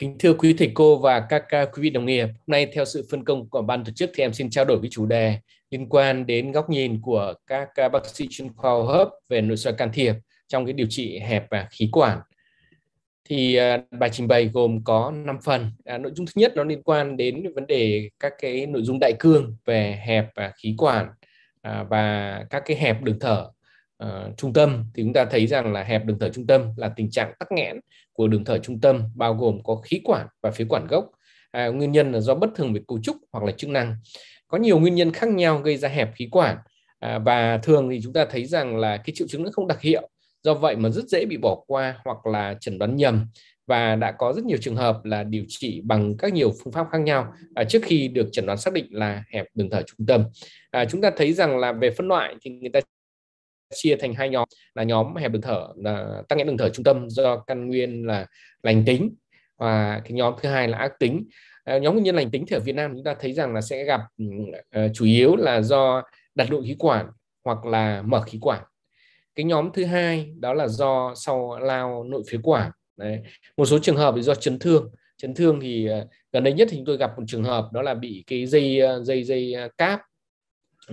Kính thưa quý thầy cô và các quý vị đồng nghiệp, hôm nay theo sự phân công của ban tổ chức thì em xin trao đổi với chủ đề liên quan đến góc nhìn của các bác sĩ chuyên khoa hô hấp về nội soi can thiệp trong cái điều trị hẹp và khí quản. Thì à, bài trình bày gồm có 5 phần. À, nội dung thứ nhất nó liên quan đến vấn đề các cái nội dung đại cương về hẹp và khí quản à, và các cái hẹp đường thở uh, trung tâm thì chúng ta thấy rằng là hẹp đường thở trung tâm là tình trạng tắc nghẽn của đường thở trung tâm bao gồm có khí quản và phế quản gốc à, nguyên nhân là do bất thường về cấu trúc hoặc là chức năng có nhiều nguyên nhân khác nhau gây ra hẹp khí quản à, và thường thì chúng ta thấy rằng là cái triệu chứng nó không đặc hiệu do vậy mà rất dễ bị bỏ qua hoặc là chẩn đoán nhầm và đã có rất nhiều trường hợp là điều trị bằng các nhiều phương pháp khác nhau à, trước khi được chẩn đoán xác định là hẹp đường thở trung tâm. À, chúng ta thấy rằng là về phân loại thì người ta chia thành hai nhóm là nhóm hẹp đường thở là tắc nghẽn đường thở trung tâm do căn nguyên là lành tính và cái nhóm thứ hai là ác tính à, nhóm nguyên nhân lành tính ở Việt Nam chúng ta thấy rằng là sẽ gặp ừ, ờ, chủ yếu là do đặt nội khí quản hoặc là mở khí quản cái nhóm thứ hai đó là do sau lao nội phế quản Đấy. một số trường hợp thì do chấn thương chấn thương thì ờ, gần đây nhất thì chúng tôi gặp một trường hợp đó là bị cái dây ờ, dây dây cáp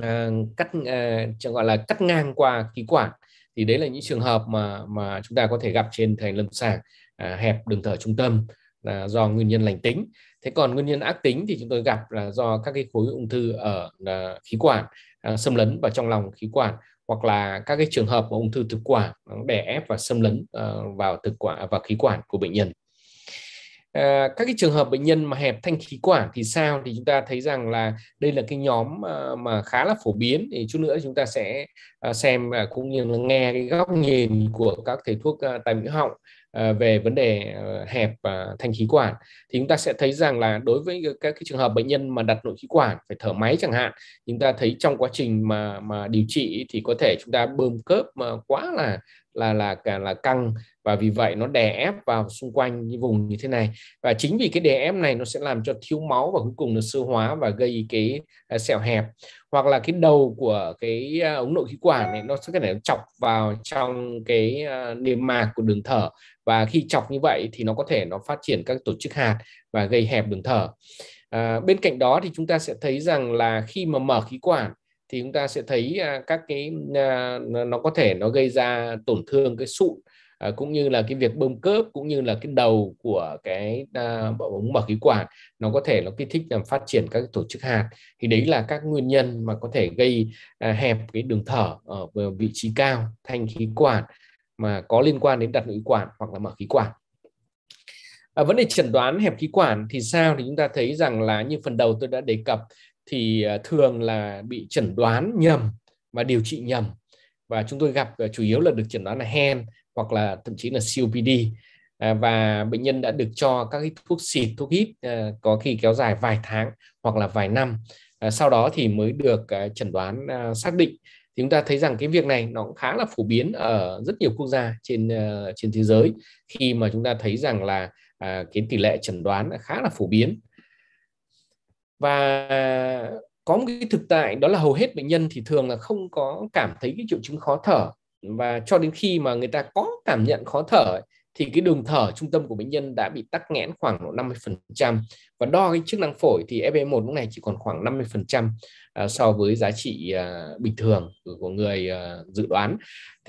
Ờ, cắt uh, gọi là cắt ngang qua khí quản thì đấy là những trường hợp mà mà chúng ta có thể gặp trên thành lâm sàng uh, hẹp đường thở trung tâm là do nguyên nhân lành tính thế còn nguyên nhân ác tính thì chúng tôi gặp là do các cái khối ung thư ở uh, khí quản uh, xâm lấn vào trong lòng khí quản hoặc là các cái trường hợp ung thư thực quản đè ép và xâm lấn uh, vào thực quản và khí quản của bệnh nhân Ờ, các cái trường hợp bệnh nhân mà hẹp thanh khí quản thì sao thì chúng ta thấy rằng là đây là cái nhóm ờ, mà, khá là phổ biến thì chút nữa chúng ta sẽ ờ, xem và cũng như là nghe cái góc nhìn của các thầy thuốc à, tai mũi họng về vấn đề hẹp thanh khí quản thì chúng ta sẽ thấy rằng là đối với các cái trường hợp bệnh nhân mà đặt nội khí quản phải thở máy chẳng hạn chúng ta thấy trong quá trình mà mà điều trị thì có thể chúng ta bơm cớp mà quá là là là là, là căng và vì vậy nó đè ép vào xung quanh những vùng như thế này và chính vì cái đè ép này nó sẽ làm cho thiếu máu và cuối cùng nó sơ hóa và gây cái uh, sẹo hẹp hoặc là cái đầu của cái uh, ống nội khí quản này nó sẽ có thể chọc vào trong cái uh, niêm mạc của đường thở và khi chọc như vậy thì nó có thể nó phát triển các tổ chức hạt và gây hẹp đường thở À, bên cạnh đó thì chúng ta sẽ thấy rằng là khi mà mở khí quản thì chúng ta sẽ thấy à, các cái à, nó có thể nó gây ra tổn thương cái sụn à, cũng như là cái việc bơm cớp cũng như là cái đầu của cái à, ống mở khí quản nó có thể nó kích thích làm phát triển các tổ chức hạt thì đấy là các nguyên nhân mà có thể gây hẹp cái đường thở ở vị trí cao thanh khí quản mà có liên quan đến đặt nội quản hoặc là mở khí quản À, vấn đề chẩn đoán hẹp khí quản thì sao thì chúng ta thấy rằng là như phần đầu tôi đã đề cập thì à, thường là bị chẩn đoán nhầm và điều trị nhầm và chúng tôi gặp à, chủ yếu là được chẩn đoán là hen hoặc là thậm chí là COPD à, và bệnh nhân đã được cho các cái thuốc xịt thuốc hít có khi kéo dài vài tháng hoặc là vài năm sau đó thì mới được chẩn đoán xác định thì chúng ta thấy rằng cái việc này nó cũng khá là phổ biến ở rất nhiều quốc gia trên trên thế giới khi mà chúng ta thấy rằng là cái tỷ lệ chẩn đoán khá là phổ biến và có một cái thực tại đó là hầu hết bệnh nhân thì thường là không có cảm thấy cái triệu chứng khó thở và cho đến khi mà người ta có cảm nhận khó thở thì cái đường thở trung tâm của bệnh nhân đã bị tắc nghẽn khoảng độ 50% và đo cái chức năng phổi thì FB1 lúc này chỉ còn khoảng 50% à, so với giá trị à, bình thường của người à, dự đoán.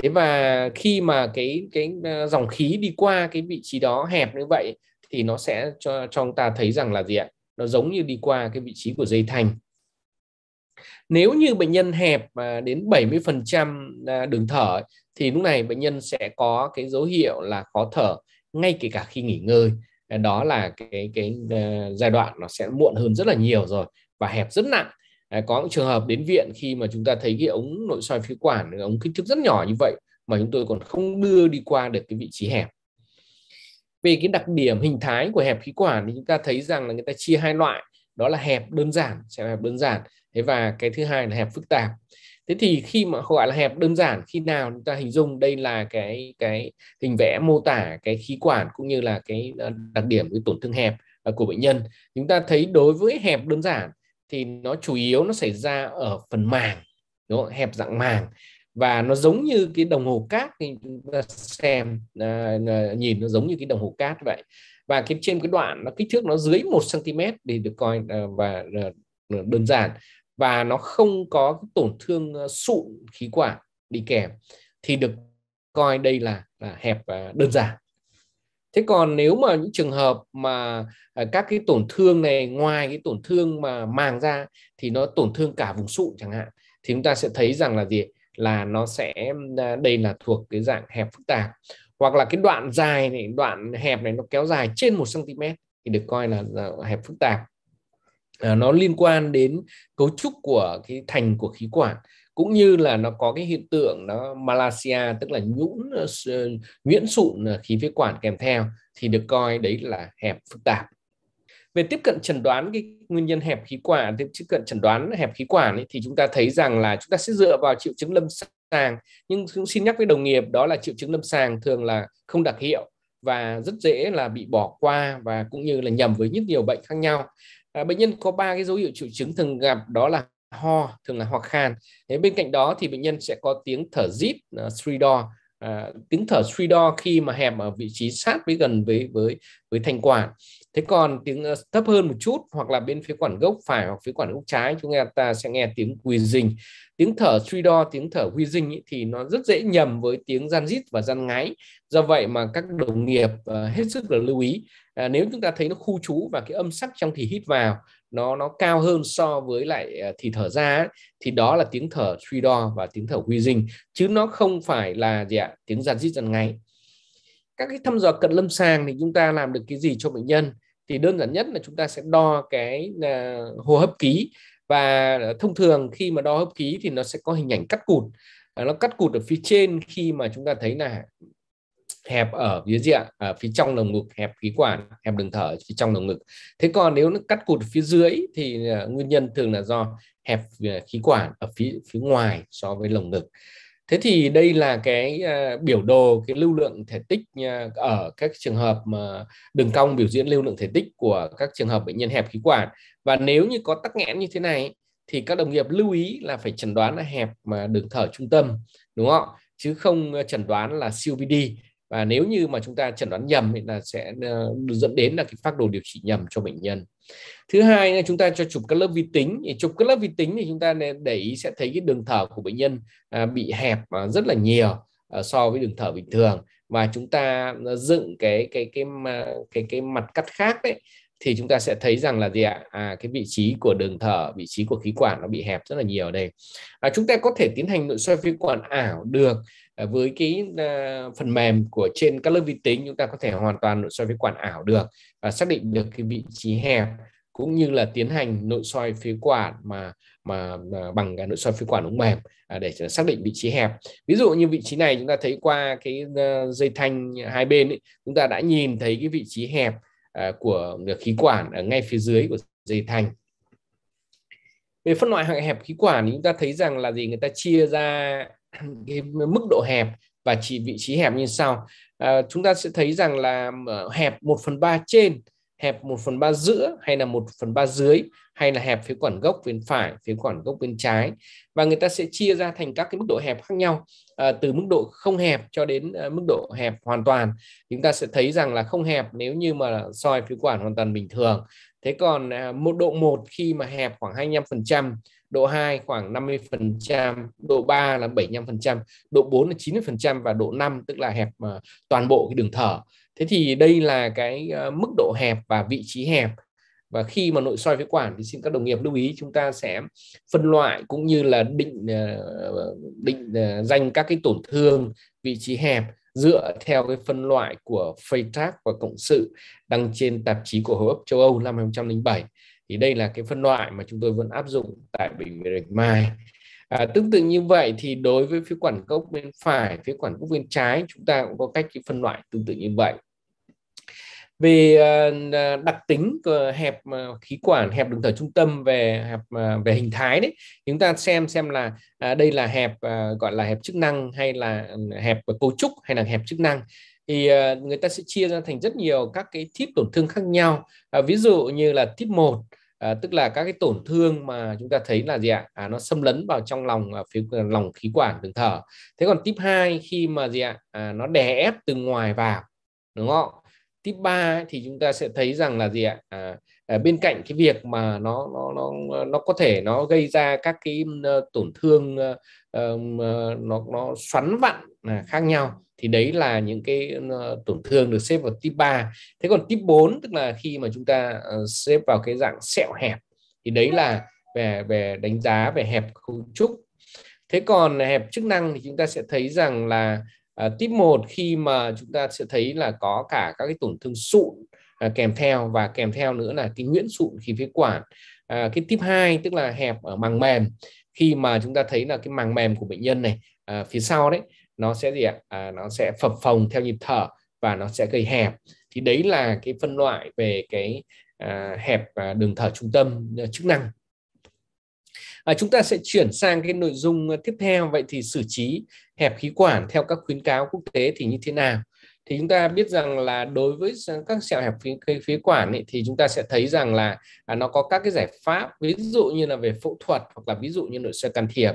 Thế và khi mà cái cái dòng khí đi qua cái vị trí đó hẹp như vậy thì nó sẽ cho cho chúng ta thấy rằng là gì ạ? nó giống như đi qua cái vị trí của dây thanh. nếu như bệnh nhân hẹp mà đến 70% à, đường thở thì lúc này bệnh nhân sẽ có cái dấu hiệu là khó thở ngay kể cả khi nghỉ ngơi đó là cái cái à, giai đoạn nó sẽ muộn hơn rất là nhiều rồi và hẹp rất nặng à, có những trường hợp đến viện khi mà chúng ta thấy cái ống nội soi phế quản ống kích thước rất nhỏ như vậy mà chúng tôi còn không đưa đi qua được cái vị trí hẹp về cái đặc điểm hình thái của hẹp khí quản thì chúng ta thấy rằng là người ta chia hai loại đó là hẹp đơn giản sẽ hẹp đơn giản thế và cái thứ hai là hẹp phức tạp thế thì khi mà gọi là hẹp đơn giản khi nào chúng ta hình dung đây là cái cái hình vẽ mô tả cái khí quản cũng như là cái ờ, đặc điểm cái tổn thương hẹp ờ, của bệnh nhân chúng ta thấy đối với hẹp đơn giản thì nó chủ yếu nó xảy ra ở phần màng đúng không? hẹp dạng màng và nó giống như cái đồng hồ cát thì chúng ta xem à, à, nhìn nó giống như cái đồng hồ cát vậy và cái trên cái đoạn nó kích thước nó dưới 1 cm để được coi à, và đơn giản và nó không có tổn thương sụn khí quản đi kèm thì được coi đây là, là hẹp đơn giản thế còn nếu mà những trường hợp mà các cái tổn thương này ngoài cái tổn thương mà màng ra thì nó tổn thương cả vùng sụn chẳng hạn thì chúng ta sẽ thấy rằng là gì là nó sẽ à, đây là thuộc cái dạng hẹp phức tạp hoặc là cái đoạn dài này đoạn hẹp này nó kéo dài trên một cm thì được coi là, là hẹp phức tạp à, nó liên quan đến cấu trúc của cái thành của khí quản cũng như là nó có cái hiện tượng nó Malaysia tức là nhũn ờ, ờ, nhuyễn sụn ờ, khí phế quản kèm theo thì được coi đấy là hẹp phức tạp về tiếp cận chẩn đoán cái nguyên nhân hẹp khí quản tiếp cận chẩn đoán hẹp khí quản ấy, thì chúng ta thấy rằng là chúng ta sẽ dựa vào triệu chứng lâm sàng nhưng cũng xin nhắc với đồng nghiệp đó là triệu chứng lâm sàng thường là không đặc hiệu và rất dễ là bị bỏ qua và cũng như là nhầm với rất nhiều bệnh khác nhau à, bệnh nhân có ba cái dấu hiệu triệu chứng thường gặp đó là ho thường là ho khan thế bên cạnh đó thì bệnh nhân sẽ có tiếng thở zip uh, à, stridor à, tiếng thở stridor khi mà hẹp ở vị trí sát với gần với với với thanh quản thế còn tiếng ờ, thấp hơn một chút hoặc là bên phía quản gốc phải hoặc phía quản gốc trái chúng ta sẽ nghe tiếng quỳ dình tiếng thở suy đo tiếng thở quy dinh thì nó rất dễ nhầm với tiếng gian rít và gian ngáy do vậy mà các đồng nghiệp ờ, hết sức là lưu ý à, nếu chúng ta thấy nó khu trú và cái âm sắc trong thì hít vào nó nó cao hơn so với lại ờ, thì thở ra thì đó là tiếng thở suy đo và tiếng thở quy dinh chứ nó không phải là gì ạ tiếng gian rít gian ngáy các cái thăm dò cận lâm sàng thì chúng ta làm được cái gì cho bệnh nhân thì đơn giản nhất là chúng ta sẽ đo cái à, hô hấp ký và thông thường khi mà đo hấp ký thì nó sẽ có hình ảnh cắt cụt à, nó cắt cụt ở phía trên khi mà chúng ta thấy là hẹp ở phía diện ở à, phía trong lồng ngực hẹp khí quản hẹp đường thở phía trong lồng ngực thế còn nếu nó cắt cụt phía dưới thì nguyên nhân thường là do hẹp khí quản ở phía phía ngoài so với lồng ngực thế thì đây là cái uh, biểu đồ cái lưu lượng thể tích uh, ở các trường hợp mà uh, đường cong biểu diễn lưu lượng thể tích của các trường hợp bệnh nhân hẹp khí quản và nếu như có tắc nghẽn như thế này thì các đồng nghiệp lưu ý là phải chẩn đoán là hẹp mà đường thở trung tâm đúng không chứ không à, chẩn đoán là COPD và nếu như mà chúng ta chẩn đoán nhầm thì là sẽ ờ, dẫn đến là cái phác đồ điều trị nhầm cho bệnh nhân thứ hai là chúng ta cho chụp các lớp vi tính chụp các lớp vi tính thì chúng ta nên để ý sẽ thấy cái đường thở của bệnh nhân à, bị hẹp à, rất là nhiều à, so với đường thở bình thường và chúng ta dựng cái cái cái cái cái, cái mặt cắt khác đấy thì chúng ta sẽ thấy rằng là gì ạ à, cái vị trí của đường thở vị trí của khí quản nó bị hẹp rất là nhiều đây à, chúng ta có thể tiến hành nội soi khí quản ảo được à, với cái à, phần mềm của trên các lớp vi tính chúng ta có thể hoàn toàn nội soi khí quản ảo được và xác định được cái vị trí hẹp cũng như là tiến hành nội soi phế quản mà mà, à, bằng cái nội soi phế quản ống mềm để xác định vị trí hẹp ví dụ như vị trí này chúng ta thấy qua cái dây thanh hai bên ấy, chúng ta đã nhìn thấy cái vị trí hẹp À, của khí quản ở ngay phía dưới của dây thanh về phân loại hẹp khí quản chúng ta thấy rằng là gì người ta chia ra cái mức độ hẹp và chỉ vị trí hẹp như sau à, chúng ta sẽ thấy rằng là ờ, hẹp 1 phần 3 trên hẹp 1 phần 3 giữa hay là 1 phần 3 dưới hay là hẹp phía quản gốc bên phải, phía quản gốc bên trái và người ta sẽ chia ra thành các cái mức độ hẹp khác nhau à, từ mức độ không hẹp cho đến à, mức độ hẹp hoàn toàn chúng ta sẽ thấy rằng là không hẹp nếu như mà soi phía quản hoàn toàn bình thường thế còn à, một độ 1 khi mà hẹp khoảng 25% độ 2 khoảng 50%, độ 3 là 75%, độ 4 là 90% và độ 5 tức là hẹp à, toàn bộ cái đường thở thế thì đây là cái ờ, mức độ hẹp và vị trí hẹp và khi mà nội soi phế quản thì xin các đồng nghiệp lưu ý chúng ta sẽ phân loại cũng như là định ờ, định ờ, danh các cái tổn thương vị trí hẹp dựa theo cái phân loại của Freytag và cộng sự đăng trên tạp chí của Hô hấp châu Âu năm 2007 thì đây là cái phân loại mà chúng tôi vẫn áp dụng tại bệnh viện Bạch Mai À, tương tự như vậy thì đối với phế quản gốc bên phải, phế quản gốc bên trái chúng ta cũng có cách phân loại tương tự như vậy về ờ, ờ, đặc tính hẹp ờ, khí quản hẹp đường thở trung tâm về hẹp về hình thái đấy chúng ta xem xem là à, đây là hẹp gọi là hẹp chức năng hay là ừ, hẹp cấu trúc hay là hẹp chức năng thì người ta sẽ chia ra thành rất nhiều các cái típ tổn thương khác nhau à, ví dụ như là típ 1 à, tức là các cái tổn thương mà chúng ta thấy là gì ạ à, nó xâm lấn vào trong lòng phía lòng khí quản đường thở thế còn típ 2 khi mà gì ạ à, nó đè ép từ ngoài vào đúng không Tiếp ba thì chúng ta sẽ thấy rằng là gì ạ? À, à, bên cạnh cái việc mà nó nó nó nó có thể nó gây ra các cái ờ, tổn thương ờ, ờ, nó nó xoắn vặn là khác nhau thì đấy là những cái tổn thương được xếp vào tip 3. Thế còn tip 4 tức là khi mà chúng ta xếp vào cái dạng sẹo hẹp thì đấy là về về đánh giá về hẹp cấu trúc thế còn hẹp chức năng thì chúng ta sẽ thấy rằng là à, tiếp 1 khi mà chúng ta sẽ thấy là có cả các cái tổn thương sụn à, kèm theo và kèm theo nữa là cái nguyễn sụn khi phế quản à, cái tip 2 tức là hẹp ở màng mềm khi mà chúng ta thấy là cái màng mềm của bệnh nhân này à, phía sau đấy nó sẽ gì ạ à, nó sẽ phập phồng theo nhịp thở và nó sẽ gây hẹp thì đấy là cái phân loại về cái à, hẹp à, đường thở trung tâm à, chức năng À, chúng ta sẽ chuyển sang cái nội dung tiếp theo vậy thì xử trí hẹp khí quản theo các khuyến cáo quốc tế thì như thế nào thì chúng ta biết rằng là đối với các sẹo hẹp phế, phế quản ấy, thì chúng ta sẽ thấy rằng là à, nó có các cái giải pháp ví dụ như là về phẫu thuật hoặc là ví dụ như nội soi can thiệp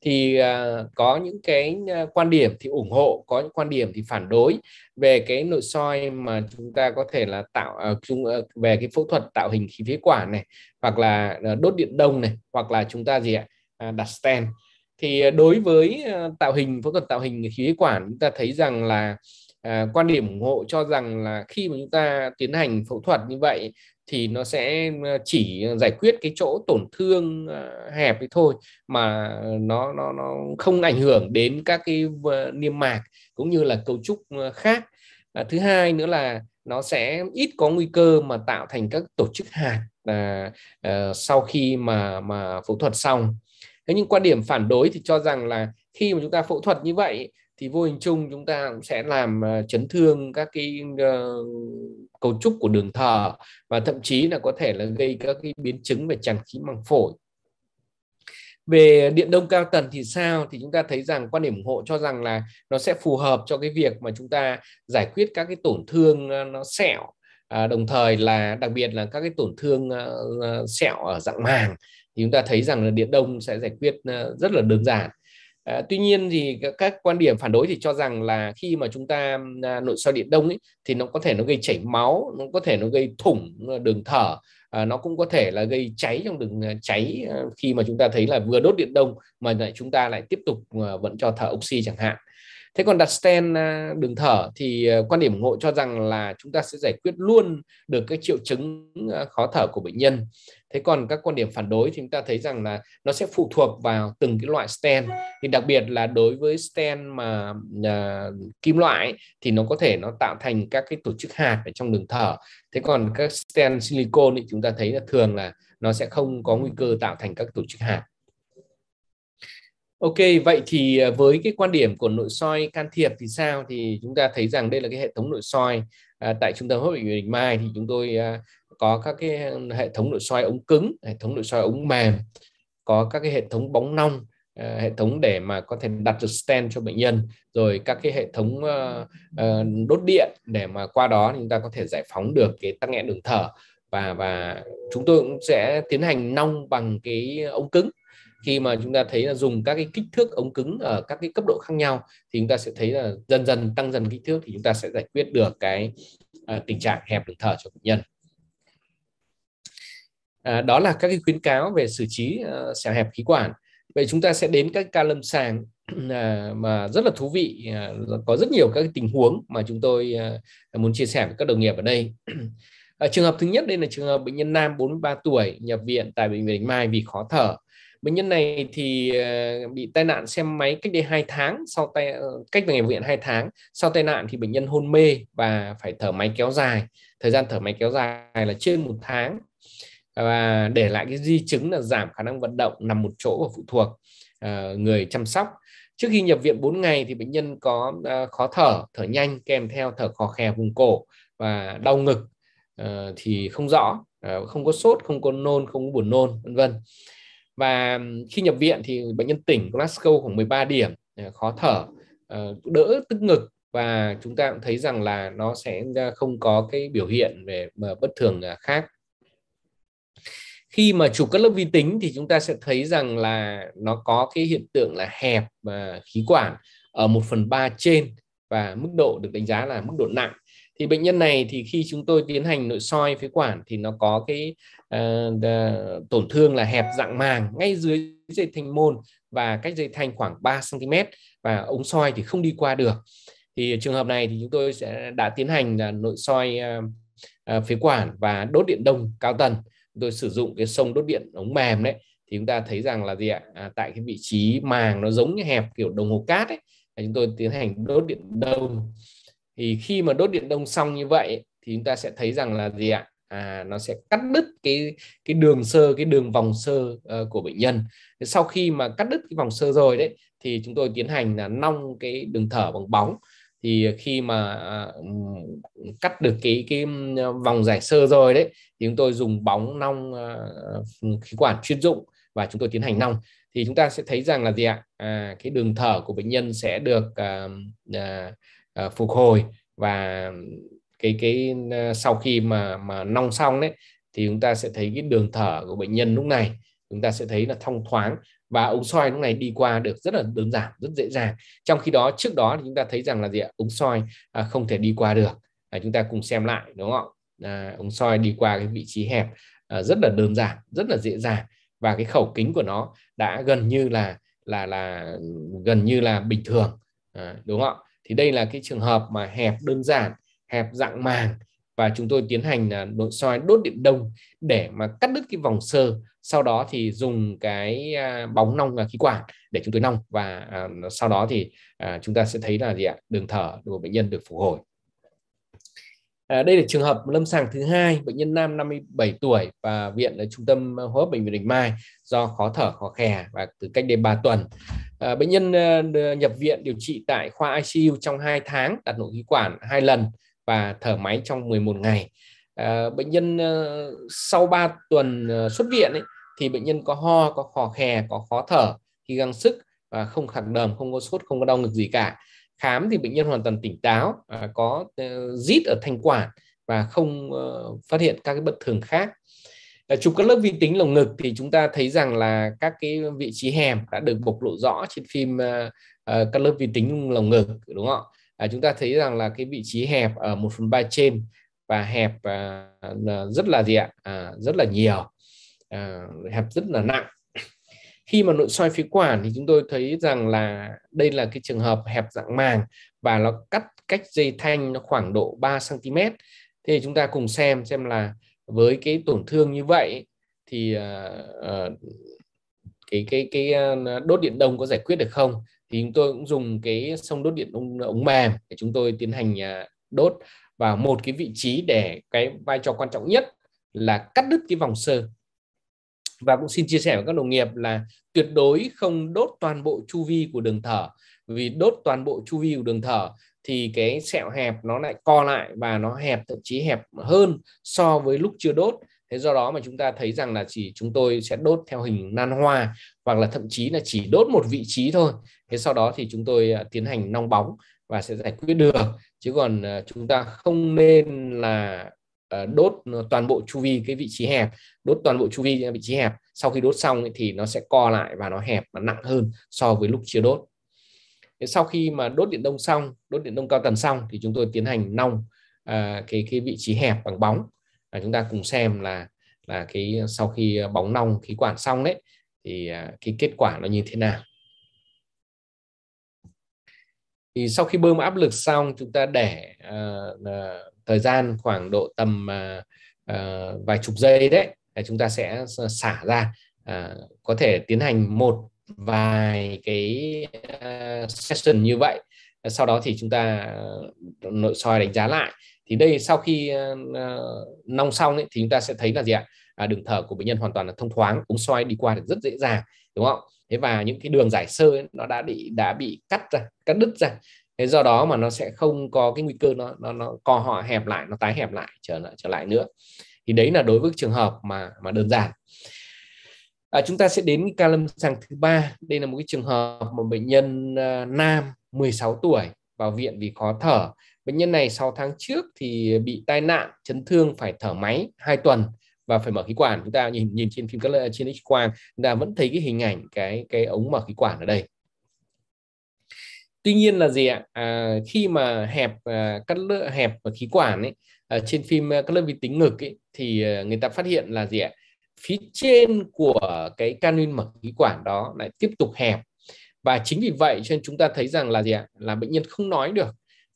thì à, có những cái à, quan điểm thì ủng hộ có những quan điểm thì phản đối về cái nội soi mà chúng ta có thể là tạo à, chúng à, về cái phẫu thuật tạo hình khí phế quản này hoặc là à, đốt điện đông này hoặc là chúng ta gì ạ à, đặt stent thì à, đối với à, tạo hình phẫu thuật tạo hình khí phế quản chúng ta thấy rằng là à, quan điểm ủng hộ cho rằng là khi mà chúng ta tiến hành phẫu thuật như vậy thì nó sẽ ờ, chỉ giải quyết cái chỗ tổn thương ờ, hẹp ấy thôi mà nó nó nó không ảnh hưởng đến các cái niêm mạc cũng như là cấu trúc ờ, khác à, thứ hai nữa là nó sẽ ít có nguy cơ mà tạo thành các tổ chức hạt à, à, sau khi mà mà phẫu thuật xong thế nhưng quan điểm phản đối thì cho rằng là khi mà chúng ta phẫu thuật như vậy thì vô hình chung chúng ta cũng sẽ làm à, chấn thương các cái uh, cấu trúc của đường thở và thậm chí là có thể là gây các cái biến chứng về tràn khí màng phổi về điện đông cao tần thì sao thì chúng ta thấy rằng quan điểm ủng hộ cho rằng là nó sẽ phù hợp cho cái việc mà chúng ta giải quyết các cái tổn thương ờ, nó sẹo à, đồng thời là đặc biệt là các cái tổn thương ờ, sẹo ở dạng màng thì chúng ta thấy rằng là điện đông sẽ giải quyết rất là đơn giản Ờ, tuy nhiên thì các quan điểm phản đối thì cho rằng là khi mà chúng ta à, nội soi điện đông ấy, thì nó có thể nó gây chảy máu, nó có thể nó gây thủng ờ, đường thở, à, nó cũng có thể là gây cháy trong đường cháy khi mà chúng ta thấy là vừa đốt điện đông mà lại chúng ta lại tiếp tục à, vẫn cho thở oxy chẳng hạn thế còn đặt stent à, đường thở thì à, quan điểm ủng hộ cho rằng là chúng ta sẽ giải quyết luôn được cái triệu chứng à, khó thở của bệnh nhân thế còn các quan điểm phản đối thì chúng ta thấy rằng là nó sẽ phụ thuộc vào từng cái loại stent thì đặc biệt là đối với stent mà à, kim loại thì nó có thể nó tạo thành các cái tổ chức hạt ở trong đường thở thế còn các stent silicon thì chúng ta thấy là thường là nó sẽ không có nguy cơ tạo thành các tổ chức hạt Ok, vậy thì ờ, với cái quan điểm của nội soi can thiệp thì sao? Thì chúng ta thấy rằng đây là cái hệ thống nội soi à, tại trung tâm hấp bệnh Bình Mai thì chúng tôi à, có các cái ờ, hệ thống nội soi ống cứng, hệ thống nội soi ống mềm, có các cái hệ thống bóng nong, à, hệ thống để mà có thể đặt được stent cho bệnh nhân, rồi các cái hệ thống à, à, đốt điện để mà qua đó chúng ta có thể giải phóng được cái tắc nghẽn đường thở và và chúng tôi cũng sẽ tiến hành nong bằng cái ống cứng khi mà chúng ta thấy là dùng các cái kích thước ống cứng ở các cái cấp độ khác nhau thì chúng ta sẽ thấy là dần dần tăng dần kích thước thì chúng ta sẽ giải quyết được cái à, tình trạng hẹp đường thở cho bệnh nhân à, đó là các cái khuyến cáo về xử trí à, xẻo hẹp khí quản vậy chúng ta sẽ đến các ca lâm sàng à, mà rất là thú vị à, có rất nhiều các cái tình huống mà chúng tôi à, muốn chia sẻ với các đồng nghiệp ở đây à, trường hợp thứ nhất đây là trường hợp bệnh nhân nam 43 tuổi nhập viện tại bệnh viện Mai vì khó thở bệnh nhân này thì ờ, bị tai nạn xe máy cách đây 2 tháng sau tai ờ, cách về ngày viện 2 tháng sau tai nạn thì bệnh nhân hôn mê và phải thở máy kéo dài thời gian thở máy kéo dài là trên một tháng và để lại cái di chứng là giảm khả năng vận động nằm một chỗ và phụ thuộc ờ, người chăm sóc trước khi nhập viện 4 ngày thì bệnh nhân có khó thở thở nhanh kèm theo thở khò khè vùng cổ và đau ngực thì không rõ không có sốt không có nôn không có buồn nôn vân vân và khi nhập viện thì bệnh nhân tỉnh Glasgow khoảng 13 điểm à, khó thở ờ, đỡ tức ngực và chúng ta cũng thấy rằng là nó sẽ không có cái biểu hiện về ờ, bất thường à, khác khi mà chụp các lớp vi tính thì chúng ta sẽ thấy rằng là nó có cái hiện tượng là hẹp và khí quản ở 1 phần 3 trên và mức độ được đánh giá là mức độ nặng thì bệnh nhân này thì khi chúng tôi tiến hành nội soi phế quản thì nó có cái uh, tổn thương là hẹp dạng màng ngay dưới dây thanh môn và cách dây thanh khoảng 3 cm và ống soi thì không đi qua được. Thì trường hợp này thì chúng tôi sẽ đã tiến hành là nội soi uh, phế quản và đốt điện đông cao tần. Chúng tôi sử dụng cái sông đốt điện ống mềm đấy thì chúng ta thấy rằng là gì ạ? À, tại cái vị trí màng nó giống như hẹp kiểu đồng hồ cát ấy, chúng tôi tiến hành đốt điện đông. Thì khi mà đốt điện đông xong như vậy thì chúng ta sẽ thấy rằng là gì ạ? à, nó sẽ cắt đứt cái cái đường sơ cái đường vòng sơ uh, của bệnh nhân sau khi mà cắt đứt cái vòng sơ rồi đấy thì chúng tôi tiến hành là nong cái đường thở bằng bóng thì khi mà à, cắt được cái cái vòng giải sơ rồi đấy thì chúng tôi dùng bóng nong ờ, khí quản chuyên dụng và chúng tôi tiến hành nong thì chúng ta sẽ thấy rằng là gì ạ à, cái đường thở của bệnh nhân sẽ được à, à, à, phục hồi và cái cái à, sau khi mà mà nong xong đấy thì chúng ta sẽ thấy cái đường thở của bệnh nhân lúc này chúng ta sẽ thấy là thông thoáng và ống soi lúc này đi qua được rất là đơn giản rất dễ dàng trong khi đó trước đó thì chúng ta thấy rằng là gì ạ ống soi à, không thể đi qua được à, chúng ta cùng xem lại đúng không à, ống soi đi qua cái vị trí hẹp à, rất là đơn giản rất là dễ dàng và cái khẩu kính của nó đã gần như là là là gần như là bình thường à, đúng không ạ thì đây là cái trường hợp mà hẹp đơn giản hẹp dạng màng và chúng tôi tiến hành là nội soi đốt điện đông để mà cắt đứt cái vòng sơ sau đó thì dùng cái à, bóng nong à, khí quản để chúng tôi nong và à, sau đó thì chúng ta sẽ thấy là gì ạ đường thở của bệnh nhân được phục hồi đây là trường hợp lâm sàng thứ hai bệnh nhân nam 57 tuổi và viện ở trung tâm hô hấp bệnh viện Bạch Mai do khó thở khó khè và từ cách đây 3 tuần bệnh nhân nhập viện điều trị tại khoa ICU trong 2 tháng đặt nội khí quản hai lần và thở máy trong 11 ngày à, bệnh nhân ờ, sau 3 tuần ờ, xuất viện ấy, thì bệnh nhân có ho có khò khè có khó thở khi găng sức và không khạc đờm không có sốt không có đau ngực gì cả khám thì bệnh nhân hoàn toàn tỉnh táo à, có rít ở thanh quản và không phát hiện các cái bất thường khác chụp các lớp vi tính lồng ngực thì chúng ta thấy rằng là các cái vị trí hèm đã được bộc lộ rõ trên phim các lớp vi tính lồng ngực đúng không ạ à, chúng ta thấy rằng là cái vị trí hẹp ở 1 phần 3 trên và hẹp à, rất là gì ạ à, rất là nhiều à, hẹp rất là nặng khi mà nội soi phế quản thì chúng tôi thấy rằng là đây là cái trường hợp hẹp dạng màng và nó cắt cách dây thanh nó khoảng độ 3 cm thế chúng ta cùng xem xem là với cái tổn thương như vậy thì uh, cái cái cái à, đốt điện đông có giải quyết được không thì chúng tôi cũng dùng cái sông đốt điện ống, ống mềm để chúng tôi tiến hành à, đốt vào một cái vị trí để cái vai trò quan trọng nhất là cắt đứt cái vòng sơ và cũng xin chia sẻ với các đồng nghiệp là tuyệt đối không đốt toàn bộ chu vi của đường thở vì đốt toàn bộ chu vi của đường thở thì cái sẹo hẹp nó lại co lại và nó hẹp thậm chí hẹp hơn so với lúc chưa đốt thế do đó mà chúng ta thấy rằng là chỉ chúng tôi sẽ đốt theo hình nan hoa hoặc là thậm chí là chỉ đốt một vị trí thôi thế sau đó thì chúng tôi à, tiến hành nong bóng và sẽ giải quyết được chứ còn à, chúng ta không nên là à, đốt toàn bộ chu vi cái vị trí hẹp đốt toàn bộ chu vi vị trí hẹp sau khi đốt xong thì nó sẽ co lại và nó hẹp và nặng hơn so với lúc chưa đốt sau khi mà đốt điện đông xong đốt điện đông cao tần xong thì chúng tôi tiến hành nong cái cái vị trí hẹp bằng bóng à, chúng ta cùng xem là là cái sau khi bóng nong khí quản xong đấy thì à, cái kết quả nó như thế nào thì sau khi bơm áp lực xong chúng ta để uh, uh, thời gian khoảng độ tầm uh, uh, vài chục giây đấy thì chúng ta sẽ xả ra uh, có thể tiến hành một vài cái uh, session như vậy sau đó thì chúng ta nội soi đánh giá lại thì đây sau khi uh, nong xong ấy, thì chúng ta sẽ thấy là gì ạ à, đường thở của bệnh nhân hoàn toàn là thông thoáng cũng xoay đi qua được rất dễ dàng đúng không thế và những cái đường giải sơ ấy, nó đã bị đã bị cắt ra cắt đứt ra thế do đó mà nó sẽ không có cái nguy cơ nó nó nó co họ hẹp lại nó tái hẹp lại trở lại trở lại nữa thì đấy là đối với trường hợp mà mà đơn giản à, chúng ta sẽ đến ca lâm sàng thứ ba đây là một cái trường hợp một bệnh nhân uh, nam 16 tuổi vào viện vì khó thở Bệnh nhân này 6 tháng trước thì bị tai nạn, chấn thương phải thở máy 2 tuần và phải mở khí quản. Chúng ta nhìn nhìn trên phim các trên X quang, là vẫn thấy cái hình ảnh cái cái ống mở khí quản ở đây. Tuy nhiên là gì ạ? À, khi mà hẹp à, cắt lợn hẹp và khí quản ấy à, trên phim à, các lớp vi tính ngực ấy thì à, người ta phát hiện là gì ạ? Phía trên của cái canun mở khí quản đó lại tiếp tục hẹp và chính vì vậy cho nên chúng ta thấy rằng là gì ạ? Là bệnh nhân không nói được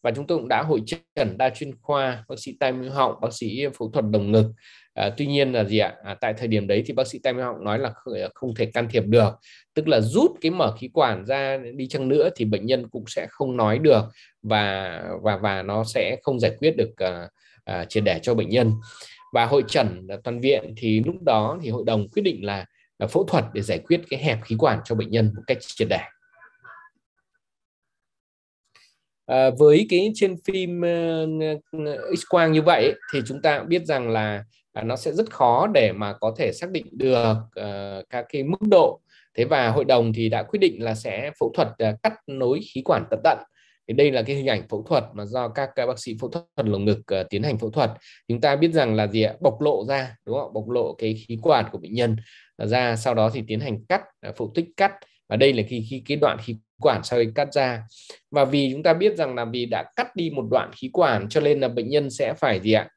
và chúng tôi cũng đã hội trần đa chuyên khoa bác sĩ tai mũi họng bác sĩ phẫu thuật đồng ngực à, tuy nhiên là gì ạ à, tại thời điểm đấy thì bác sĩ tai mũi họng nói là không, thể can thiệp được tức là rút cái mở khí quản ra đi chăng nữa thì bệnh nhân cũng sẽ không nói được và và và nó sẽ không giải quyết được à, à, triệt để cho bệnh nhân và hội trần toàn viện thì lúc đó thì hội đồng quyết định là à, phẫu thuật để giải quyết cái hẹp khí quản cho bệnh nhân một cách triệt để à, với cái trên phim uh, x quang như vậy thì chúng ta biết rằng là uh, nó sẽ rất khó để mà có thể xác định được uh, các cái mức độ thế và hội đồng thì đã quyết định là sẽ phẫu thuật uh, cắt nối khí quản tận tận thì đây là cái hình ảnh phẫu thuật mà do các, các bác sĩ phẫu thuật lồng ngực uh, tiến hành phẫu thuật chúng ta biết rằng là gì ạ bộc lộ ra đúng không bộc lộ cái khí quản của bệnh nhân ra sau đó thì tiến hành cắt phẫu tích cắt và đây là khi, khi cái đoạn khí quản sau khi cắt ra và vì chúng ta biết rằng là vì đã cắt đi một đoạn khí quản cho nên là bệnh nhân sẽ phải gì ạ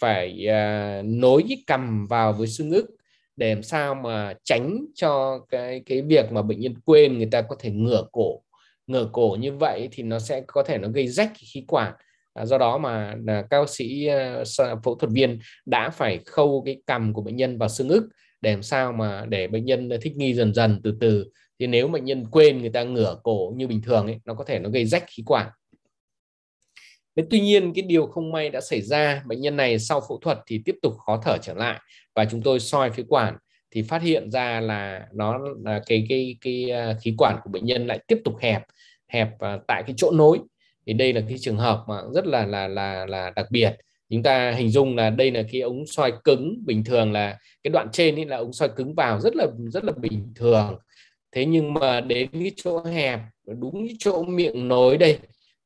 phải uh, nối cái cầm vào với xương ức để làm sao mà tránh cho cái cái việc mà bệnh nhân quên người ta có thể ngửa cổ ngửa cổ như vậy thì nó sẽ có thể nó gây rách khí quản à, do đó mà là các bác sĩ à, phẫu thuật viên đã phải khâu cái cằm của bệnh nhân vào xương ức để làm sao mà để bệnh nhân thích nghi dần dần từ từ thì nếu bệnh nhân quên người ta ngửa cổ như bình thường ấy, nó có thể nó gây rách khí quản Thế tuy nhiên cái điều không may đã xảy ra bệnh nhân này sau phẫu thuật thì tiếp tục khó thở trở lại và chúng tôi soi phế quản thì phát hiện ra là nó là cái cái cái à, khí quản của bệnh nhân lại tiếp tục hẹp hẹp à, tại cái chỗ nối thì đây là cái trường hợp mà rất là là là là đặc biệt chúng ta hình dung là đây là cái ống soi cứng bình thường là cái đoạn trên ấy là ống soi cứng vào rất là rất là bình thường thế nhưng mà đến cái chỗ hẹp đúng cái chỗ miệng nối đây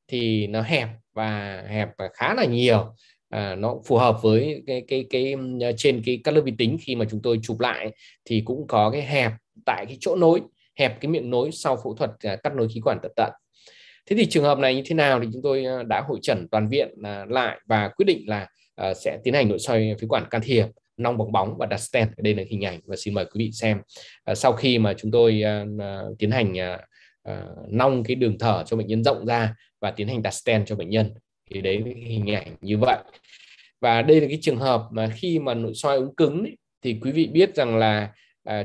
thì nó hẹp và hẹp và khá là nhiều à, nó phù hợp với cái cái cái à, trên cái các lớp vi tính khi mà chúng tôi chụp lại thì cũng có cái hẹp tại cái chỗ nối hẹp cái miệng nối sau phẫu thuật à, cắt nối khí quản tận tận thế thì trường hợp này như thế nào thì chúng tôi à, đã hội trần toàn viện à, lại và quyết định là à, sẽ tiến hành nội soi phế quản can thiệp nong bóng bóng và đặt stent. đây là hình ảnh và xin mời quý vị xem à, sau khi mà chúng tôi à, à, tiến hành nong cái đường thở cho bệnh nhân rộng ra và tiến hành đặt stent cho bệnh nhân thì đấy là hình ảnh như vậy và đây là cái trường hợp mà khi mà nội soi ống cứng ấy, thì quý vị biết rằng là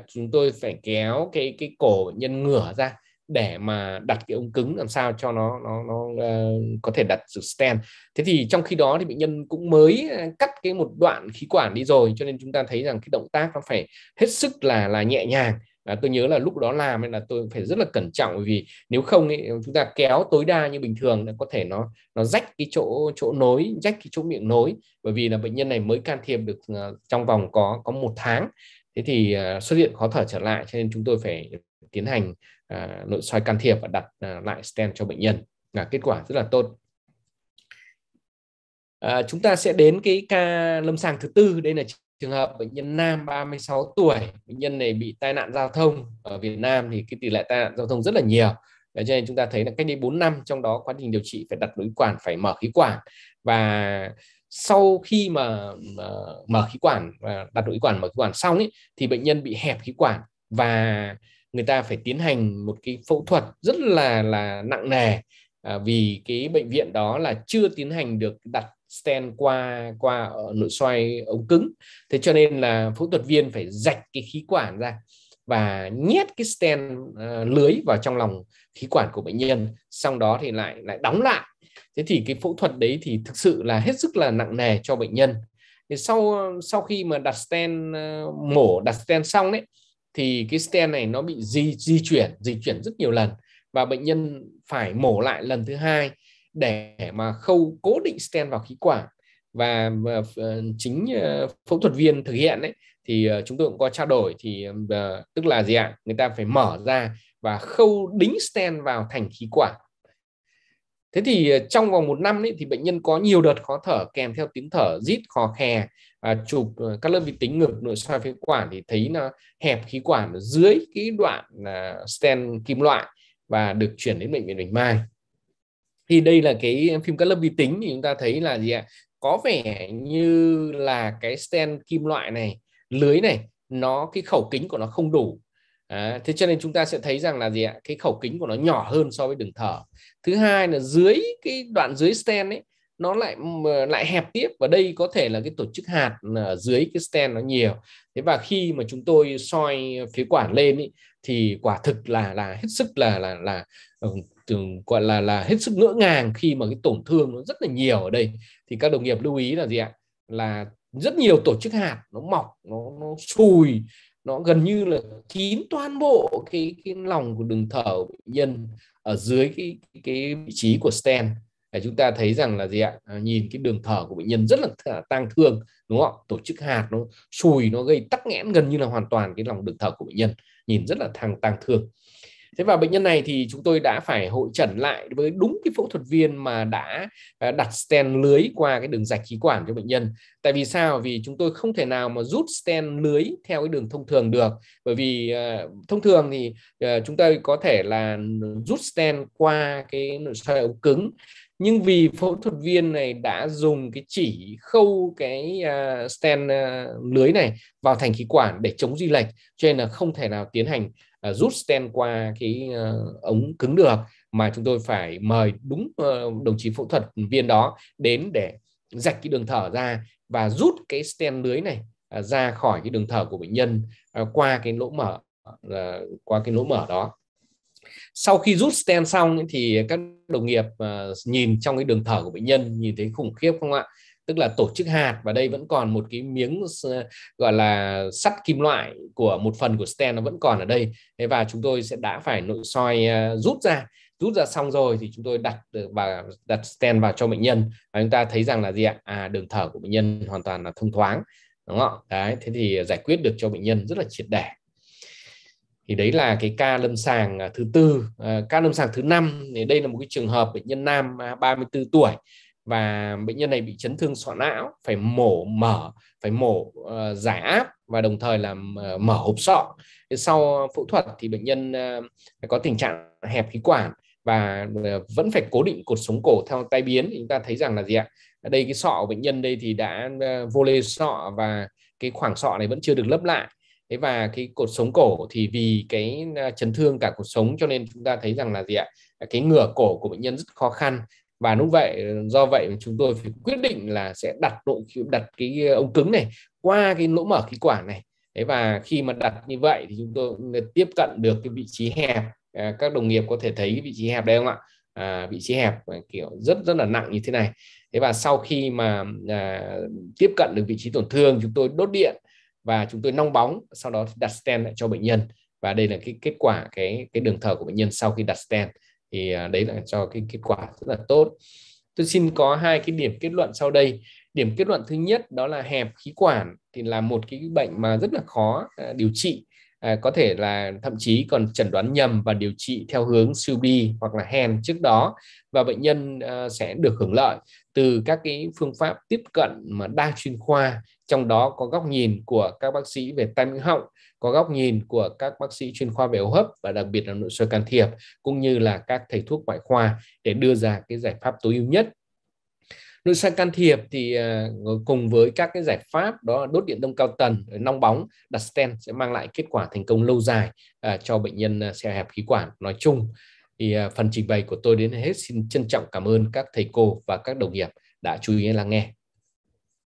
chúng tôi phải kéo cái cái cổ bệnh nhân ngửa ra để mà đặt cái ống cứng làm sao cho nó nó nó uh, có thể đặt được stand thế thì trong khi đó thì bệnh nhân cũng mới ờ, cắt cái một đoạn khí quản đi rồi cho nên chúng ta thấy rằng cái động tác nó phải hết sức là là nhẹ nhàng À, tôi nhớ là lúc đó làm nên là tôi phải rất là cẩn trọng vì nếu không ấy, chúng ta kéo tối đa như bình thường là có thể nó nó rách cái chỗ chỗ nối rách cái chỗ miệng nối bởi vì là bệnh nhân này mới can thiệp được uh, trong vòng có có một tháng thế thì uh, xuất hiện khó thở trở lại cho nên chúng tôi phải tiến hành uh, nội soi can thiệp và đặt uh, lại stent cho bệnh nhân là kết quả rất là tốt À, chúng ta sẽ đến cái ca lâm sàng thứ tư đây là trường hợp bệnh nhân nam 36 tuổi bệnh nhân này bị tai nạn giao thông ở Việt Nam thì cái tỷ lệ tai nạn giao thông rất là nhiều Để cho nên chúng ta thấy là cách đây 4 năm trong đó quá trình điều trị phải đặt nội quản phải mở khí quản và sau khi mà à, mở khí quản và đặt nội quản mở khí quản xong ấy thì bệnh nhân bị hẹp khí quản và người ta phải tiến hành một cái phẫu thuật rất là là nặng nề à, vì cái bệnh viện đó là chưa tiến hành được đặt stent qua qua ở nội soi ống cứng thế cho nên là phẫu thuật viên phải rạch cái khí quản ra và nhét cái stent uh, lưới vào trong lòng khí quản của bệnh nhân xong đó thì lại lại đóng lại thế thì cái phẫu thuật đấy thì thực sự là hết sức là nặng nề cho bệnh nhân thì sau sau khi mà đặt stent uh, mổ đặt stent xong đấy thì cái stent này nó bị di di chuyển di chuyển rất nhiều lần và bệnh nhân phải mổ lại lần thứ hai để mà khâu cố định stent vào khí quản và ờ, chính ờ, phẫu thuật viên thực hiện đấy thì ờ, chúng tôi cũng có trao đổi thì tức là gì ạ người ta phải mở ra và khâu đính stent vào thành khí quản thế thì ờ, trong vòng một năm ấy, thì bệnh nhân có nhiều đợt khó thở kèm theo tiếng thở rít khò khè à, chụp ờ, các lớp vi tính ngực nội soi phế quản thì thấy nó hẹp khí quản ở dưới cái đoạn là stent kim loại và được chuyển đến bệnh viện Bạch Mai thì đây là cái phim các lớp vi tính thì chúng ta thấy là gì ạ có vẻ như là cái stent kim loại này lưới này nó cái khẩu kính của nó không đủ À, thế cho nên chúng ta sẽ thấy rằng là gì ạ cái khẩu kính của nó nhỏ hơn so với đường thở thứ hai là dưới cái đoạn dưới stent ấy nó lại ờ, lại hẹp tiếp và đây có thể là cái tổ chức hạt ở dưới cái stent nó nhiều thế và khi mà chúng tôi soi phế quản lên ý, thì quả thực là là hết sức là là là ờ, từng gọi là là hết sức ngỡ ngàng khi mà cái tổn thương nó rất là nhiều ở đây thì các đồng nghiệp lưu ý là gì ạ là rất nhiều tổ chức hạt nó mọc nó, nó sùi nó gần như là kín toàn bộ cái cái lòng của đường thở của bệnh nhân ở dưới cái cái vị trí của stent để chúng ta thấy rằng là gì ạ à, nhìn cái đường thở của bệnh nhân rất là tang thương đúng không tổ chức hạt nó sùi nó gây tắc nghẽn gần như là hoàn toàn cái lòng đường thở của bệnh nhân nhìn rất là thang tang thương thế và bệnh nhân này thì chúng tôi đã phải hội trần lại với đúng cái phẫu thuật viên mà đã ờ, đặt stent lưới qua cái đường rạch khí quản cho bệnh nhân tại vì sao vì chúng tôi không thể nào mà rút stent lưới theo cái đường thông thường được bởi vì ờ, thông thường thì ờ, chúng ta có thể là rút stent qua cái sợi ống cứng nhưng vì phẫu thuật viên này đã dùng cái chỉ khâu cái uh, stent uh, lưới này vào thành khí quản để chống di lệch cho nên là không thể nào tiến hành À, rút stent qua cái uh, ống cứng được mà chúng tôi phải mời đúng uh, đồng chí phẫu thuật viên đó đến để rạch cái đường thở ra và rút cái stent lưới này uh, ra khỏi cái đường thở của bệnh nhân uh, qua cái lỗ mở uh, qua cái lỗ mở đó sau khi rút stent xong thì các đồng nghiệp uh, nhìn trong cái đường thở của bệnh nhân nhìn thấy khủng khiếp không ạ tức là tổ chức hạt và đây vẫn còn một cái miếng ờ, gọi là sắt kim loại của một phần của stent nó vẫn còn ở đây thế và chúng tôi sẽ đã phải nội soi ờ, rút ra rút ra xong rồi thì chúng tôi đặt ờ, và đặt stent vào cho bệnh nhân và chúng ta thấy rằng là gì ạ à đường thở của bệnh nhân hoàn toàn là thông thoáng đúng không đấy thế thì giải quyết được cho bệnh nhân rất là triệt để thì đấy là cái ca lâm sàng thứ tư ca lâm sàng thứ năm thì đây là một cái trường hợp bệnh nhân nam 34 à, tuổi và bệnh nhân này bị chấn thương sọ não phải mổ mở phải mổ uh, ờ, giải áp và đồng thời là ờ, mở hộp sọ sau phẫu thuật thì bệnh nhân uh, có tình trạng hẹp khí quản và vẫn phải cố định cột sống cổ theo tai biến chúng ta thấy rằng là gì ạ ở đây cái sọ của bệnh nhân đây thì đã vô lê sọ và cái khoảng sọ này vẫn chưa được lấp lại thế và cái cột sống cổ thì vì cái chấn thương cả cột sống cho nên chúng ta thấy rằng là gì ạ cái ngửa cổ của bệnh nhân rất khó khăn và lúc ừ. vậy do vậy chúng tôi phải quyết định là sẽ đặt nội đặt cái ờ, ống cứng này qua cái lỗ mở khí quản này Thế và khi mà đặt như vậy thì chúng tôi tiếp cận được cái vị trí hẹp à, các đồng nghiệp có thể thấy cái vị trí hẹp đây không ạ à, vị trí hẹp à, kiểu rất rất là nặng như thế này thế và sau khi mà à, tiếp cận được vị trí tổn thương chúng tôi đốt điện và chúng tôi nong bóng sau đó đặt stent lại cho bệnh nhân và đây là cái kết quả cái cái đường thở của bệnh nhân sau khi đặt stent thì à, đấy là cho cái kết quả rất là tốt tôi xin có hai cái điểm kết luận sau đây điểm kết luận thứ nhất đó là hẹp khí quản thì là một cái bệnh mà rất là khó à, điều trị à, có thể là thậm chí còn chẩn đoán nhầm và điều trị theo hướng siêu bi hoặc là hèn trước đó và bệnh nhân à, sẽ được hưởng lợi từ các cái phương pháp tiếp cận mà đa chuyên khoa trong đó có góc nhìn của các bác sĩ về tai mũi họng có góc nhìn của các bác sĩ chuyên khoa về hô hấp và đặc biệt là nội soi can thiệp cũng như là các thầy thuốc ngoại khoa để đưa ra cái giải pháp tối ưu nhất nội soi can thiệp thì à, cùng với các cái giải pháp đó là đốt điện đông cao tần nong bóng đặt stent sẽ mang lại kết quả thành công lâu dài à, cho bệnh nhân à, xe hẹp khí quản nói chung thì à, phần trình bày của tôi đến hết xin trân trọng cảm ơn các thầy cô và các đồng nghiệp đã chú ý lắng nghe